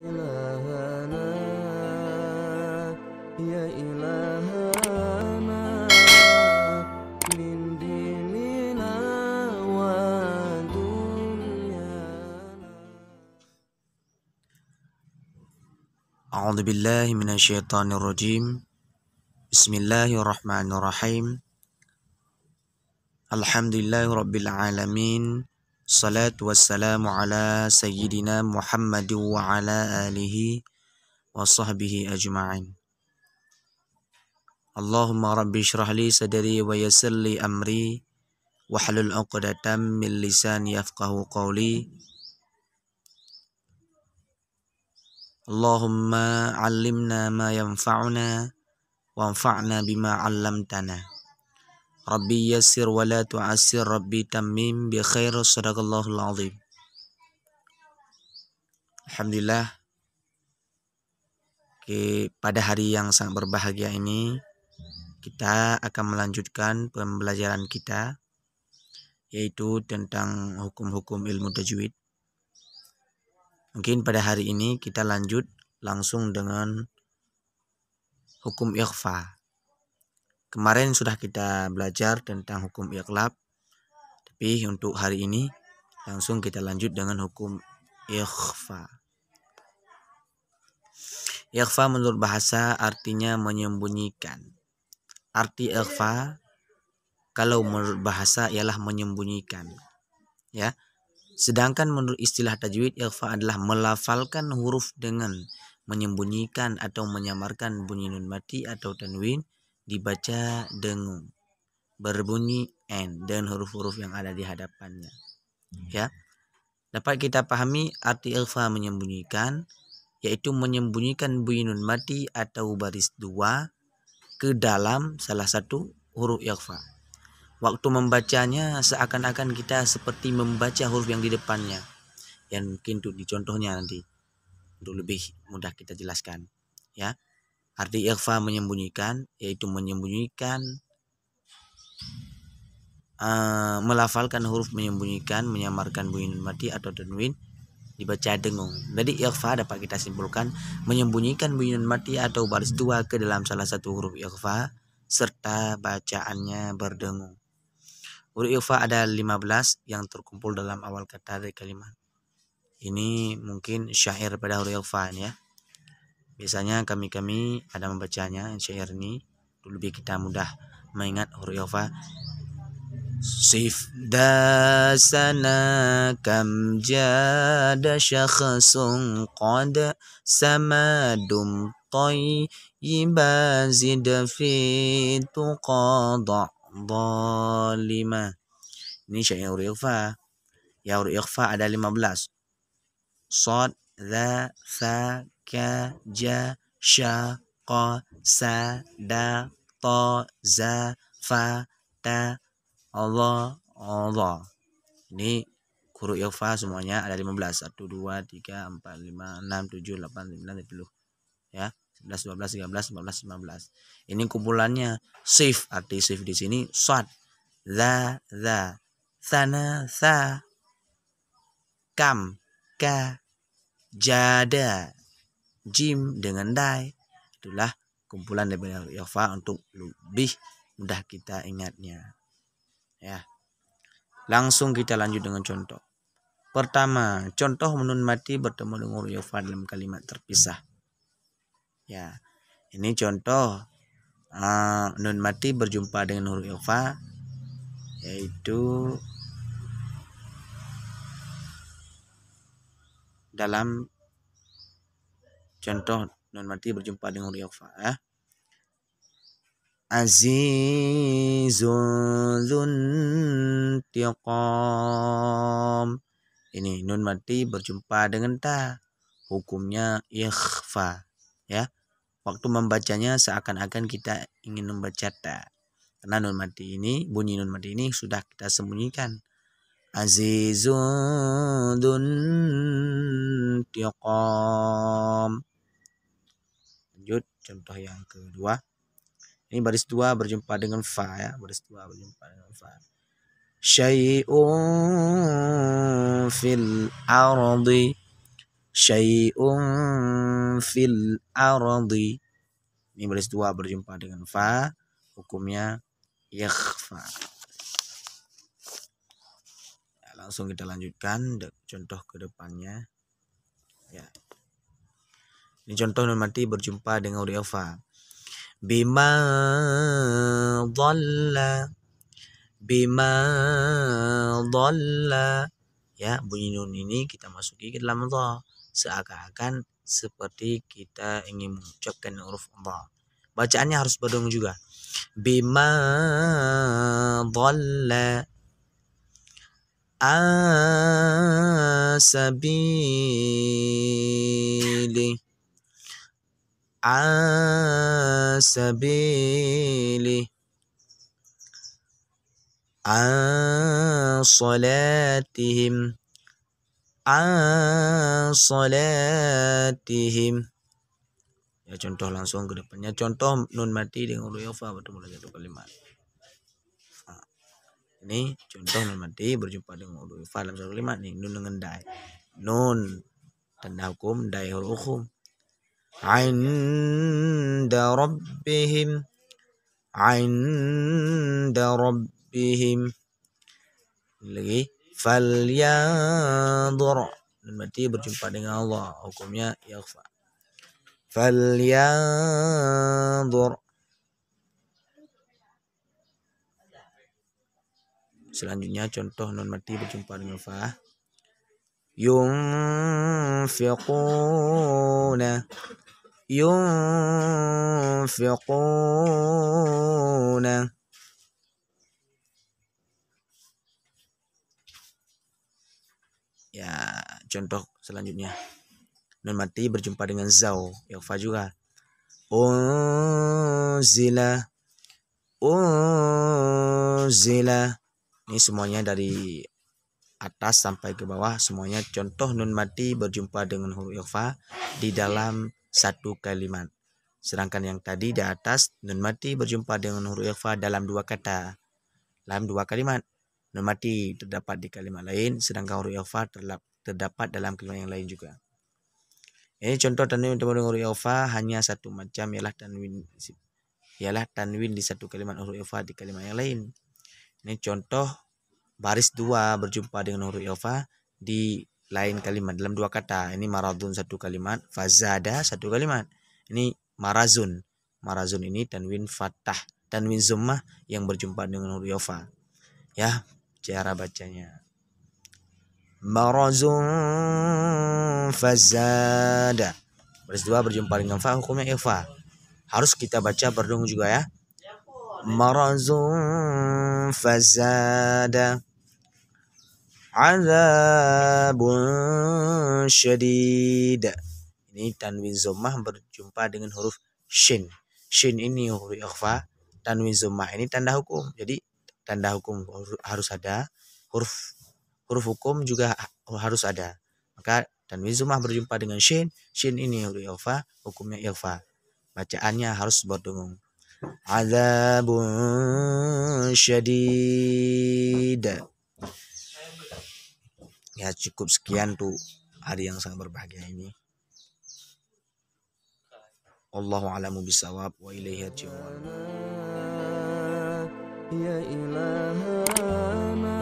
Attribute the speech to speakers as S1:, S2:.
S1: إلهنا يا إلهنا من ديننا ودنيانا أعوذ بالله من الشيطان الرجيم بسم الله الرحمن الرحيم الحمد لله رب العالمين الصلاة والسلام على سيدنا محمد وعلى آله وصحبه أجمعين اللهم رب اشرح لي صدري ويسر لي أمري واحلل عقدة من لساني يفقه قولي اللهم علمنا ما ينفعنا وانفعنا بما علمتنا Rabbi yassir wa la tu'assir Rabbi tamim bi khair sadaqallahul azim Alhamdulillah Oke, pada hari yang sangat berbahagia ini kita akan melanjutkan pembelajaran kita yaitu tentang hukum-hukum ilmu tajwid Mungkin pada hari ini kita lanjut langsung dengan hukum ikhfa. Kemarin sudah kita belajar tentang hukum ikhlab. Tapi untuk hari ini langsung kita lanjut dengan hukum ikhfa. Ikhfa menurut bahasa artinya menyembunyikan. Arti ikhfa kalau menurut bahasa ialah menyembunyikan. Ya. Sedangkan menurut istilah tajwid ikhfa adalah melafalkan huruf dengan menyembunyikan atau menyamarkan bunyi nun mati atau tanwin dibaca dengung berbunyi n dan huruf-huruf yang ada di hadapannya ya dapat kita pahami arti ilfa menyembunyikan yaitu menyembunyikan bunyi nun mati atau baris dua ke dalam salah satu huruf ilfa waktu membacanya seakan-akan kita seperti membaca huruf yang di depannya yang mungkin untuk dicontohnya nanti untuk lebih mudah kita jelaskan ya Arti ikhfa menyembunyikan yaitu menyembunyikan uh, melafalkan huruf menyembunyikan menyamarkan bunyi mati atau tanwin dibaca dengung. Jadi ikhfa dapat kita simpulkan menyembunyikan bunyi mati atau baris dua ke dalam salah satu huruf ikhfa serta bacaannya berdengung. Huruf ikhfa ada 15 yang terkumpul dalam awal kata dari kalimat. Ini mungkin syair pada huruf ikhfa ya. Biasanya kami-kami ada membacanya syair ini lebih kita mudah mengingat huruf alfa Sif dasana kam jada syakhsun qad samadum tay yibazid fi tuqada dalima Ini syair huruf alfa Ya huruf alfa ada 15 Sod, Za, Sa, ka ja sha ko sa da to za fa ta Allah Allah ini huruf ya fa semuanya ada 15 1 2 3 4 5 6 7 8 9 10 ya 11 12 13 14 15 ini kumpulannya sif arti sif di sini sad za za sana sa kam ka jada jim dengan dai itulah kumpulan dari yafa untuk lebih mudah kita ingatnya ya langsung kita lanjut dengan contoh pertama contoh menun mati bertemu dengan huruf yafa dalam kalimat terpisah ya ini contoh uh, eh, nun mati berjumpa dengan huruf yafa yaitu dalam Contoh non mati berjumpa dengan huruf ya. Azizun tiqam. Ini nun mati berjumpa dengan ta. Hukumnya ikhfa, ya. Waktu membacanya seakan-akan kita ingin membaca ta. Karena nun mati ini, bunyi nun mati ini sudah kita sembunyikan azizun duntiqam lanjut contoh yang kedua ini baris dua berjumpa dengan fa ya baris dua berjumpa dengan fa syai'un fil ardi syai'un fil ardi ini baris dua berjumpa dengan fa hukumnya yakhfa langsung kita lanjutkan contoh ke depannya ya ini contoh mati berjumpa dengan Udeofa bima dhalla bima dhalla ya bunyi nun ini kita masuki ke dalam dha seakan-akan seperti kita ingin mengucapkan huruf dha bacaannya harus berdengung juga bima dhalla Asabili, asabili, asolatihim asolatihim ya contoh langsung ke depannya contoh nun mati dengan huruf bertemu lagi satu kalimat ini contoh nun mati berjumpa dengan huruf fa dalam satu kalimat nih nun dengan dai nun tanda hukum dai huruf hukum ain rabbihim ain rabbihim lagi falyanzur nun mati berjumpa dengan Allah hukumnya yakhfa falyanzur Selanjutnya contoh mati berjumpa dengan fa. Yunfiquna Yunfiquna Ya, contoh selanjutnya. Non mati berjumpa dengan zau, yakfa juga. Unzila Unzila ini semuanya dari atas sampai ke bawah semuanya contoh nun mati berjumpa dengan huruf yofa di dalam satu kalimat sedangkan yang tadi di atas nun mati berjumpa dengan huruf yofa dalam dua kata dalam dua kalimat nun mati terdapat di kalimat lain sedangkan huruf yofa terdapat dalam kalimat yang lain juga ini contoh tanwin bertemu dengan huruf yofa hanya satu macam ialah tanwin ialah tanwin di satu kalimat huruf yofa di kalimat yang lain ini contoh baris dua berjumpa dengan huruf ilfa di lain kalimat dalam dua kata. Ini maradun satu kalimat, fazada satu kalimat. Ini marazun. Marazun ini tanwin fatah, tanwin zummah yang berjumpa dengan huruf ilfa. Ya, cara bacanya. Marazun fazada. Baris dua berjumpa dengan fa hukumnya ilfa. Harus kita baca berdung juga ya. مرض فزاد عذاب شديد ini tanwin zomah berjumpa dengan huruf shin shin ini huruf ikhfa tanwin zomah ini tanda hukum jadi tanda hukum harus ada huruf huruf hukum juga harus ada maka tanwin zommah berjumpa dengan shin shin ini huruf ikhfa hukumnya ikhfa bacaannya harus berdengung عذاب syadid ya cukup sekian tuh hari yang sangat berbahagia ini Allahu a'lamu bisawab wa ilaihi Ya ilahana